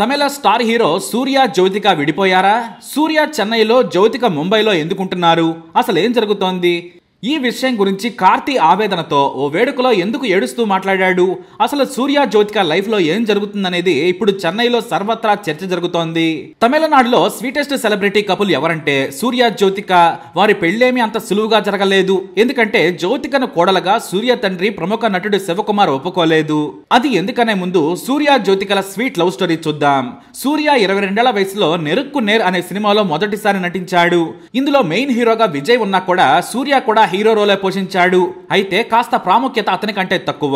తమిళ star hero Suriya Jyothika విడిపోయారా సూర్య చెన్నైలో జ్యోతిక ముంబైలో ఎందుకుంటున్నారు అసలు ఏం జరుగుతోంది ఈ విషయం గురించి కార్తీ ఆవేదనతో ఓ వేడుకలో ఎందుకు ఏడుస్తూ మాట్లాడాడు అసలు సూర్య జ్యోతిక లైఫ్ లో ఏం జరుగుతుందనేది ఇప్పుడు చెన్నైలో సర్వత్రా చర్చ జరుగుతోంది తమిళనాడులో స్వీటెస్ట్ సెలబ్రిటీ కపుల్ ఎవరంటే సూర్య జ్యోతిక వారి పెళ్లేమి అంత సులువుగా జరగలేదు ఎందుకంటే జ్యోతికను కోడలగా సూర్య తండ్రి ప్రముఖ నటుడు శివకుమార్ ఒప్పుకోలేదు అది ఎందుకనే ముందు సూర్య జ్యోతికల స్వీట్ లవ్ స్టోరీ చూద్దాం సూర్య ఇరవై రెండేళ్ల వయసులో నెరుక్కు నేర్ అనే సినిమాలో మొదటిసారి నటించాడు ఇందులో మెయిన్ హీరోగా విజయ్ ఉన్నా కూడా సూర్య కూడా హీరో రోలే పోషించాడు అయితే కాస్త ప్రాముఖ్యత అతని కంటే తక్కువ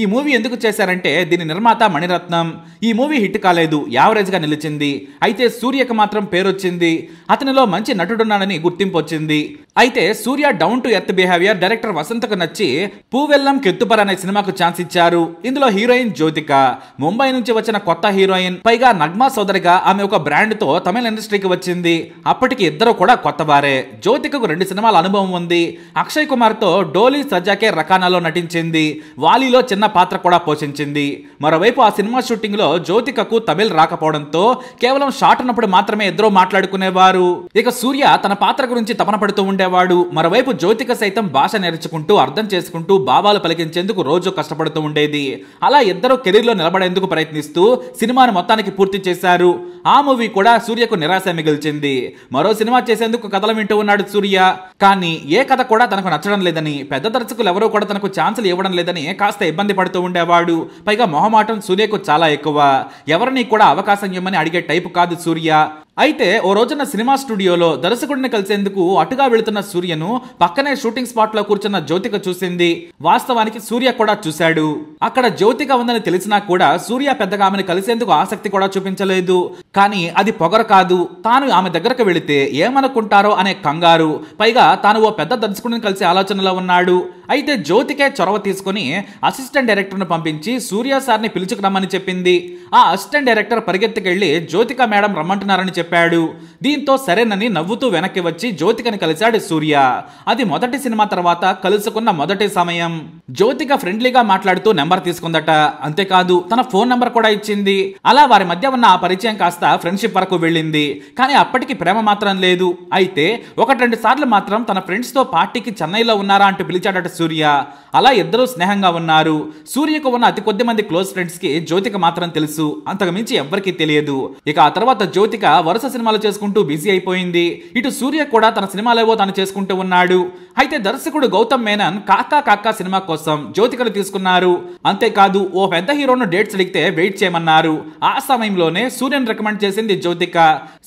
ఈ మూవీ ఎందుకు చేశారంటే దీని నిర్మాత మణిరత్నం ఈ మూవీ హిట్ కాలేదు యావరేజ్గా నిలిచింది అయితే సూర్యకు మాత్రం పేరొచ్చింది అతనిలో మంచి నటుడున్నాడని గుర్తింపు వచ్చింది అయితే Suriya down to earth behaviour director వసంతకు నచ్చి పూవెల్లం కెత్తుపర్ అనే సినిమాకు ఛాన్స్ ఇచ్చారు ఇందులో హీరోయిన్ జ్యోతిక ముంబై నుంచి వచ్చిన కొత్త హీరోయిన్ పైగా నగ్మా సోదరిగా ఆమె ఒక బ్రాండ్తో తమిళ ఇండస్ట్రీకి వచ్చింది అప్పటికి ఇద్దరు కూడా కొత్త వారే జ్యోతికకు రెండు సినిమాల అనుభవం ఉంది అక్షయ్ కుమార్తో డోలీ సజ్జాకే రకానాలో నటించింది వాలీలో చిన్న పాత్ర కూడా పోషించింది మరోవైపు ఆ సినిమా షూటింగ్లో జ్యోతికకు తమిళ్ రాకపోవడంతో కేవలం షాట్ ఉన్నప్పుడు మాత్రమే ఇద్దరు మాట్లాడుకునేవారు ఇక సూర్య తన పాత్ర గురించి తపన పడుతూ ఉండేవాడు మరోవైపు జ్యోతిక సైతం భాష నేర్చుకుంటూ అర్థం చేసుకుంటూ భావాలు పలికించేందుకు రోజు కష్టపడుతూ ఉండేది అలా ఇద్దరు కెరీర్లో నిలబడేందుకు ప్రయత్నిస్తూ సినిమాను మొత్తానికి పూర్తి చేశారు ఆ మూవీ కూడా సూర్యకు నిరాశ మిగిల్చింది మరో సినిమా చేసేందుకు కథలు వింటూ ఉన్నాడు సూర్య కానీ ఏ కథ కూడా తనకు నచ్చడం లేదని పెద్ద దర్శకులు ఎవరో కూడా తనకు ఛాన్సులు ఇవ్వడం లేదని కాస్త ఇబ్బంది పడుతూ ఉండేవాడు పైగా మొహమాటం సూర్యకు చాలా ఎక్కువ ఎవరిని కూడా అవకాశం ఇవ్వమని అడిగే టైపు కాదు సూర్య అయితే ఓ రోజున సినిమా స్టూడియోలో దర్శకుడిని కలిసేందుకు అటుగా వెళుతున్న సూర్యను పక్కనే షూటింగ్ స్పాట్ లో కూర్చున్న జ్యోతిక చూసింది వాస్తవానికి సూర్య కూడా చూశాడు అక్కడ జ్యోతిక ఉందని తెలిసినా కూడా సూర్య పెద్దగా ఆమెను కలిసేందుకు ఆసక్తి కూడా చూపించలేదు కానీ అది పొగర కాదు తాను ఆమె దగ్గరకు వెళితే ఏమనుకుంటారో అనే కంగారు పైగా తాను ఓ పెద్ద దర్శకుడిని కలిసే ఆలోచనలో ఉన్నాడు అయితే జ్యోతికే చొరవ తీసుకుని అసిస్టెంట్ డైరెక్టర్ను పంపించి సూర్య సార్ని పిలుచుకురమ్మని చెప్పింది ఆ అసిస్టెంట్ డైరెక్టర్ పరిగెత్తుకెళ్లి జ్యోతిక మేడం రమ్మంటున్నారని చెప్పి చెప్పాడు దీంతో సరేనని నవ్వుతూ వెనక్కి వచ్చి జ్యోతికని కలిశాడు సూర్య అది మొదటి సినిమా తర్వాత కలుసుకున్న మొదటి సమయం జ్యోతిక ఫ్రెండ్లీగా మాట్లాడుతూ నెంబర్ తీసుకుందట అంతేకాదు తన ఫోన్ నెంబర్ కూడా ఇచ్చింది అలా వారి మధ్య ఉన్న ఆ పరిచయం కాస్త ఫ్రెండ్షిప్ వరకు వెళ్ళింది కానీ అప్పటికి ప్రేమ మాత్రం లేదు అయితే ఒకటి రెండు సార్లు మాత్రం తన ఫ్రెండ్స్ తో పార్టీకి చెన్నైలో ఉన్నారా అంటూ పిలిచాడట సూర్య అలా ఇద్దరూ స్నేహంగా ఉన్నారు సూర్యకు ఉన్న అతి కొద్ది మంది క్లోజ్ ఫ్రెండ్స్ కి జ్యోతిక మాత్రం తెలుసు అంతకు మించి ఎవ్వరికీ తెలియదు ఇక ఆ తర్వాత జ్యోతిక వరుస సినిమాలు చేసుకుంటూ బిజీ అయిపోయింది ఇటు సూర్య కూడా తన సినిమాలేవో తను చేసుకుంటూ ఉన్నాడు అయితే దర్శకుడు గౌతమ్ మేనన్ కాకా కాకా సినిమా కోసం జ్యోతికలు తీసుకున్నారు అంతేకాదు ఓ పెద్ద హీరోను డేట్స్ అడిగితే వెయిట్ చేయమన్నారు ఆ సమయంలోనే సూర్యన్ రికమెండ్ చేసింది జ్యోతిక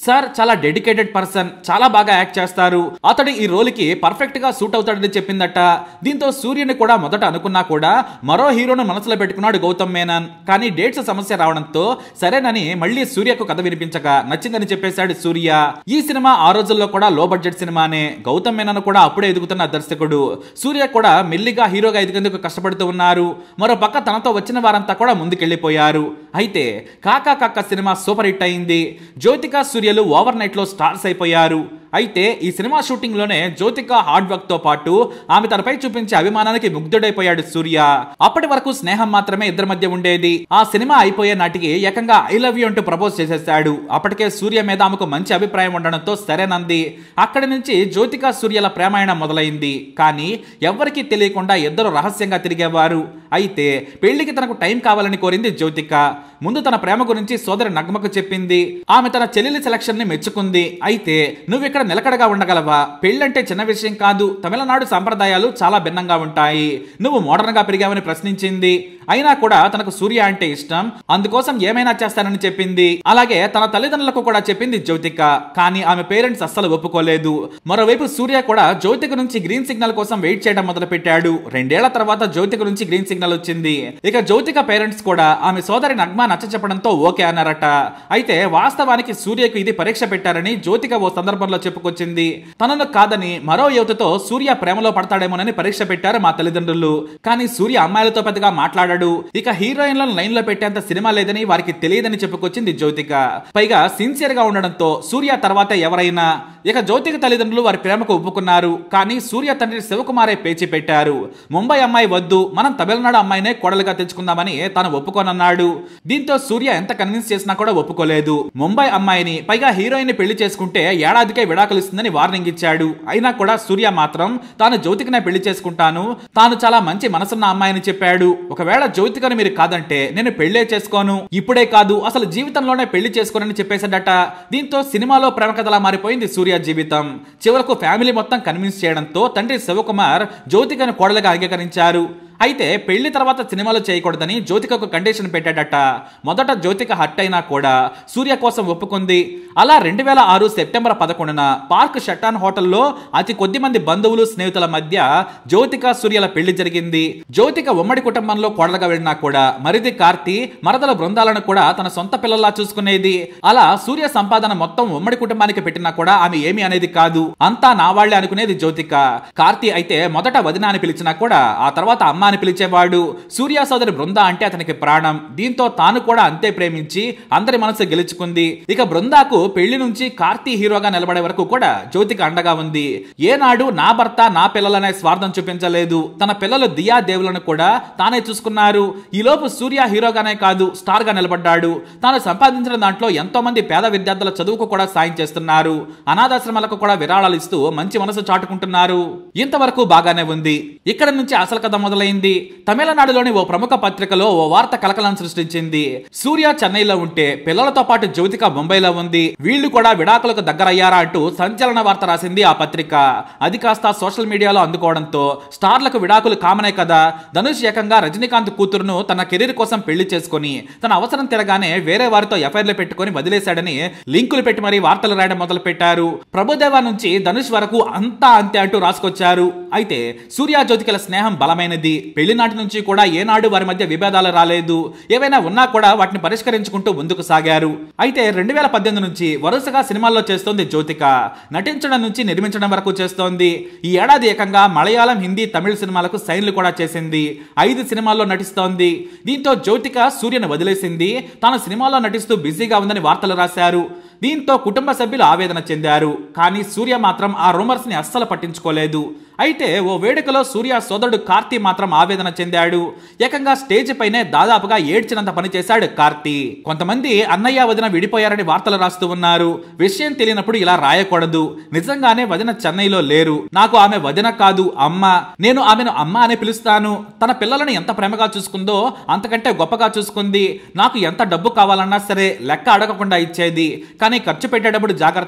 సార్ చాలా డెడికేటెడ్ పర్సన్ చాలా బాగా యాక్ట్ చేస్తారు అతడు ఈ రోల్ కి పర్ఫెక్ట్ గా సూట్ అవుతాడని చెప్పిందట దీంతో సూర్యుని కూడా మొదట అనుకున్నా కూడా మరో హీరోను మనసులో పెట్టుకున్నాడు గౌతమ్ మేనన్ కానీ డేట్స్ సమస్య రావడంతో సరేనని మళ్ళీ సూర్యకు కథ వినిపించగా నచ్చిందని చెప్పేశాడు సూర్య ఈ సినిమా ఆ రోజుల్లో కూడా లో బడ్జెట్ సినిమానే గౌతమ్ మేనన్ కూడా అప్పుడే ఎదుగుతున్న దర్శకుడు సూర్య కూడా మెల్లిగా హీరోగా ఎదిగేందుకు కష్టపడుతూ ఉన్నారు మరో పక్క తనతో వచ్చిన వారంతా కూడా ముందుకెళ్లిపోయారు అయితే కాకా కాకా సినిమా సూపర్ హిట్ అయింది జ్యోతిక సూర్యలు ఓవర్ నైట్ లో స్టార్స్ అయిపోయారు అయితే ఈ సినిమా షూటింగ్లోనే జ్యోతిక హార్డ్ వర్క్తో పాటు ఆమె తనపై చూపించే అభిమానానికి ముగ్ధుడైపోయాడు సూర్య అప్పటి వరకు స్నేహం మాత్రమే ఇద్దరి మధ్య ఉండేది ఆ సినిమా అయిపోయే నాటికి ఏకంగా ఐ లవ్ యూ అంటూ ప్రపోజ్ చేసేశాడు అప్పటికే సూర్య మీద ఆమెకు మంచి అభిప్రాయం ఉండడంతో సరేనంది అక్కడి నుంచి జ్యోతిక సూర్యల ప్రేమాయణం మొదలైంది కానీ ఎవ్వరికీ తెలియకుండా ఇద్దరు రహస్యంగా తిరిగేవారు అయితే పెళ్లికి తనకు టైం కావాలని కోరింది జ్యోతిక ముందు తన ప్రేమ గురించి సోదరి నగ్మకు చెప్పింది ఆమె తన చెల్లెలి సెలక్షన్ ని మెచ్చుకుంది అయితే నువ్వు ఇక్కడ నిలకడగా ఉండగలవా పెళ్ళంటే చిన్న విషయం కాదు తమిళనాడు సాంప్రదాయాలు చాలా భిన్నంగా ఉంటాయి నువ్వు మోడర్న్ గా పెరిగావని ప్రశ్నించింది అయినా కూడా తనకు సూర్య అంటే ఇష్టం అందుకోసం ఏమైనా చేస్తానని చెప్పింది అలాగే తన తల్లిదండ్రులకు కూడా చెప్పింది జ్యోతిక కానీ ఆమె పేరెంట్స్ అస్సలు ఒప్పుకోలేదు మరోవైపు సూర్య కూడా జ్యోతిక నుంచి గ్రీన్ సిగ్నల్ కోసం వెయిట్ చేయడం మొదలు పెట్టాడు రెండేళ్ల తర్వాత జ్యోతిక నుంచి గ్రీన్ సిగ్నల్ వచ్చింది ఇక జ్యోతిక పేరెంట్స్ కూడా ఆమె సోదరి నగ్మా నచ్చ చెప్పడంతో ఓకే అన్నారట అయితే వాస్తవానికి సూర్యకు ఇది పరీక్ష పెట్టారని జ్యోతిక ఓ సందర్భంలో చెప్పుకొచ్చింది తనను కాదని మరో యువతతో సూర్య ప్రేమలో పడతాడేమోనని పరీక్ష పెట్టారు మా తల్లిదండ్రులు కానీ సూర్య అమ్మాయిలతో పెద్దగా మాట్లాడాడు ఇక హీరోయిన్లను లైన్ లో పెట్టేంత సినిమా లేదని వారికి తెలియదని చెప్పుకొచ్చింది జ్యోతిక పైగా సిన్సియర్ గా ఉండడంతో సూర్య తర్వాత ఎవరైనా ఇక జ్యోతిక తల్లిదండ్రులు వారి ప్రేమకు ఒప్పుకున్నారు కానీ సూర్య తండ్రి శివకుమారే పేచి పెట్టారు ముంబై అమ్మాయి వద్దు మనం తమిళనాడు అమ్మాయినే కోడలుగా తెచ్చుకుందామని తాను ఒప్పుకోనన్నాడు దీని దీంతో సూర్య ఎంత కన్విన్స్ చేసినా కూడా ఒప్పుకోలేదు ముంబై అమ్మాయిని పైగా హీరోయిన్ ని పెళ్లి చేసుకుంటే ఏడాదికే విడాకులిస్తుందని వార్నింగ్ ఇచ్చాడు అయినా కూడా సూర్య మాత్రం తాను జ్యోతికనే పెళ్లి చేసుకుంటాను తాను చాలా మంచి మనసున్న అమ్మాయిని చెప్పాడు ఒకవేళ జ్యోతికను మీరు కాదంటే నేను పెళ్లే చేసుకోను ఇప్పుడే కాదు అసలు జీవితంలోనే పెళ్లి చేసుకోనని చెప్పేశాడట దీంతో సినిమాలో ప్రేమ కథలా మారిపోయింది సూర్య జీవితం చివరకు ఫ్యామిలీ మొత్తం కన్విన్స్ చేయడంతో తండ్రి శివకుమార్ జ్యోతికను కోడలుగా అంగీకరించారు అయితే పెళ్లి తర్వాత సినిమాలు చేయకూడదని జ్యోతికకు కండిషన్ పెట్టాడట మొదట జ్యోతిక హట్ అయినా కూడా సూర్య కోసం ఒప్పుకుంది అలా రెండు వేల ఆరు సెప్టెంబర్ పదకొండున పార్క్ షటాన్ హోటల్లో అతి కొద్ది మంది బంధువులు స్నేహితుల మధ్య జ్యోతిక సూర్యల పెళ్లి జరిగింది జ్యోతిక ఉమ్మడి కుటుంబంలో కోడలుగా వెళ్ళినా కూడా మరిది కార్తి మరదల బృందాలను కూడా తన సొంత పిల్లల్లా చూసుకునేది అలా సూర్య సంపాదన మొత్తం ఉమ్మడి కుటుంబానికి పెట్టినా కూడా ఆమె ఏమి అనేది కాదు అంతా నా వాళ్లే అనుకునేది జ్యోతిక కార్తి అయితే మొదట వదిన అని పిలిచినా కూడా ఆ తర్వాత అమ్మ అని పిలిచేవాడు సూర్య సోదరి బృంద అంటే అతనికి ప్రాణం దీంతో తాను కూడా అంతే ప్రేమించి అందరి మనసు గెలుచుకుంది ఇక బృందాకు పెళ్లి నుంచి కార్తీ హీరోగా నిలబడే వరకు కూడా జ్యోతికి అండగా ఉంది ఏనాడు నా భర్త నా పిల్లలనే స్వార్థం చూపించలేదు తన పిల్లలు దియా దేవులను కూడా తానే చూసుకున్నారు ఈలోపు సూర్య హీరోగానే కాదు స్టార్ గా నిలబడ్డాడు తాను సంపాదించిన దాంట్లో ఎంతో మంది పేద విద్యార్థుల చదువుకు కూడా సాయం చేస్తున్నారు అనాథాశ్రమాలకు కూడా విరాళాలు ఇస్తూ మంచి మనసు చాటుకుంటున్నారు ఇంతవరకు బాగానే ఉంది ఇక్కడ నుంచి అసలు కథ మొదలైంది జరిగింది తమిళనాడులోని ఓ ప్రముఖ పత్రికలో ఓ వార్త కలకలం సృష్టించింది సూర్య చెన్నైలో ఉంటే పిల్లలతో పాటు జ్యోతిక ముంబైలో ఉంది వీళ్లు కూడా విడాకులకు దగ్గరయ్యారా అంటూ సంచలన వార్త రాసింది ఆ పత్రిక అది కాస్త సోషల్ మీడియాలో అందుకోవడంతో స్టార్లకు విడాకులు కామనే కదా ధనుష్ ఏకంగా రజనీకాంత్ కూతురును తన కెరీర్ కోసం పెళ్లి చేసుకుని తన అవసరం తిరగానే వేరే వారితో ఎఫ్ఐఆర్లు పెట్టుకుని వదిలేశాడని లింకులు పెట్టి మరీ వార్తలు రాయడం మొదలు పెట్టారు ప్రభుదేవ నుంచి ధనుష్ వరకు అంతా అంతే అంటూ రాసుకొచ్చారు అయితే సూర్య జ్యోతికల స్నేహం బలమైనది పెళ్లినాటి నుంచి కూడా ఏనాడు వారి మధ్య విభేదాలు రాలేదు ఏవైనా ఉన్నా కూడా వాటిని పరిష్కరించుకుంటూ ముందుకు సాగారు అయితే రెండు వేల పద్దెనిమిది నుంచి వరుసగా సినిమాల్లో చేస్తోంది జ్యోతిక నటించడం నుంచి నిర్మించడం వరకు చేస్తోంది ఈ ఏడాది ఏకంగా మలయాళం హిందీ తమిళ సినిమాలకు సైన్లు కూడా చేసింది ఐదు సినిమాల్లో నటిస్తోంది దీంతో జ్యోతిక సూర్యను వదిలేసింది తాను సినిమాల్లో నటిస్తూ బిజీగా ఉందని వార్తలు రాశారు దీంతో కుటుంబ సభ్యులు ఆవేదన చెందారు కానీ సూర్య మాత్రం ఆ రూమర్స్ని అస్సలు పట్టించుకోలేదు అయితే ఓ వేడుకలో సూర్య సోదరుడు కార్తీ మాత్రం ఆవేదన చెందాడు ఏకంగా స్టేజ్ పైనే దాదాపుగా ఏడ్చినంత పని చేశాడు కొంతమంది అన్నయ్య వదిన విడిపోయారని వార్తలు రాస్తూ ఉన్నారు విషయం తెలియనప్పుడు ఇలా రాయకూడదు నిజంగానే వదిన చెన్నైలో లేరు నాకు ఆమె వదిన కాదు అమ్మ నేను ఆమెను అమ్మ అని పిలుస్తాను తన పిల్లలను ఎంత ప్రేమగా చూసుకుందో అంతకంటే గొప్పగా చూసుకుంది నాకు ఎంత డబ్బు కావాలన్నా సరే లెక్క అడగకుండా ఇచ్చేది కానీ ఖర్చు పెట్టేటప్పుడు జాగ్రత్త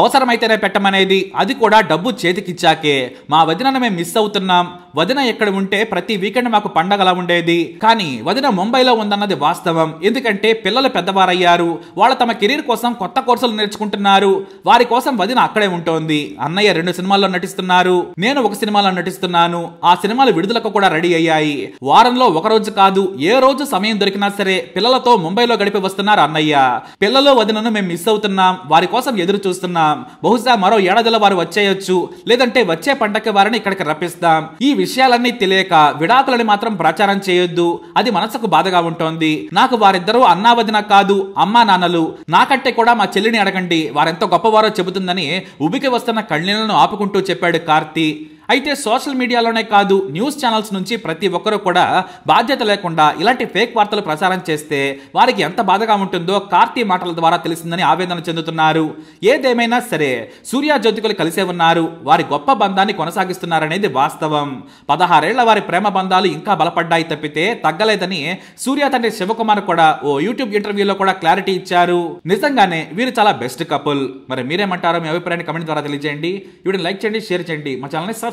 అవసరమైతేనే పెట్టమనేది అది కూడా డబ్బు చేతికిచ్చాకే మా భజనను మేము మిస్ అవుతున్నాం వదిన ఇక్కడ ఉంటే ప్రతి వీకెండ్ మాకు పండగలా ఉండేది కానీ వదిన ముంబైలో ఉందన్నది వాస్తవం ఎందుకంటే పిల్లలు పెద్దవారయ్యారు వాళ్ళు తమ కెరీర్ కోసం కొత్త కోర్సులు నేర్చుకుంటున్నారు వారి కోసం వదిన అక్కడే ఉంటోంది అన్నయ్య రెండు సినిమాల్లో నటిస్తున్నారు నేను ఒక సినిమాలో నటిస్తున్నాను ఆ సినిమాలు విడుదలకు కూడా రెడీ అయ్యాయి వారంలో ఒక రోజు కాదు ఏ రోజు సమయం దొరికినా సరే పిల్లలతో ముంబైలో గడిపి వస్తున్నారు అన్నయ్య పిల్లలు వదినను మేము మిస్ అవుతున్నాం వారి కోసం ఎదురు చూస్తున్నాం బహుశా మరో ఏడాదిలో వారు వచ్చేయొచ్చు లేదంటే వచ్చే పంటకి వారిని ఇక్కడికి రప్పిస్తాం ఈ విషయాలన్నీ తెలియక విడాకులని మాత్రం ప్రచారం చేయొద్దు అది మనసుకు బాధగా ఉంటోంది నాకు వారిద్దరూ అన్నావదిన కాదు అమ్మా నాన్నలు నాకంటే కూడా మా చెల్లిని అడగండి వారెంత గొప్పవారో చెబుతుందని ఉబికి వస్తున్న కళ్ళీలను ఆపుకుంటూ చెప్పాడు కార్తీ అయితే సోషల్ మీడియాలోనే కాదు న్యూస్ ఛానల్స్ నుంచి ప్రతి ఒక్కరూ కూడా బాధ్యత లేకుండా ఇలాంటి ఫేక్ వార్తలు ప్రసారం చేస్తే వారికి ఎంత బాధగా ఉంటుందో కార్తి మాటల ద్వారా తెలిసిందని ఆవేదన చెందుతున్నారు ఏదేమైనా సరే సూర్య జ్యోతికులు కలిసే ఉన్నారు వారి గొప్ప బంధాన్ని కొనసాగిస్తున్నారనేది వాస్తవం పదహారేళ్ల వారి ప్రేమ బంధాలు ఇంకా బలపడ్డాయి తప్పితే తగ్గలేదని సూర్య తండ్రి శివకుమార్ కూడా ఓ యూట్యూబ్ ఇంటర్వ్యూలో కూడా క్లారిటీ ఇచ్చారు నిజంగానే వీరు చాలా బెస్ట్ కపుల్ మరి మీరేమంటారో మీ అభిప్రాయాన్ని కమెంట్ ద్వారా తెలియజేయండి వీడిని లైక్ చేయండి షేర్ చేయండి మా ఛానల్ని సబ్స్క్రైబ్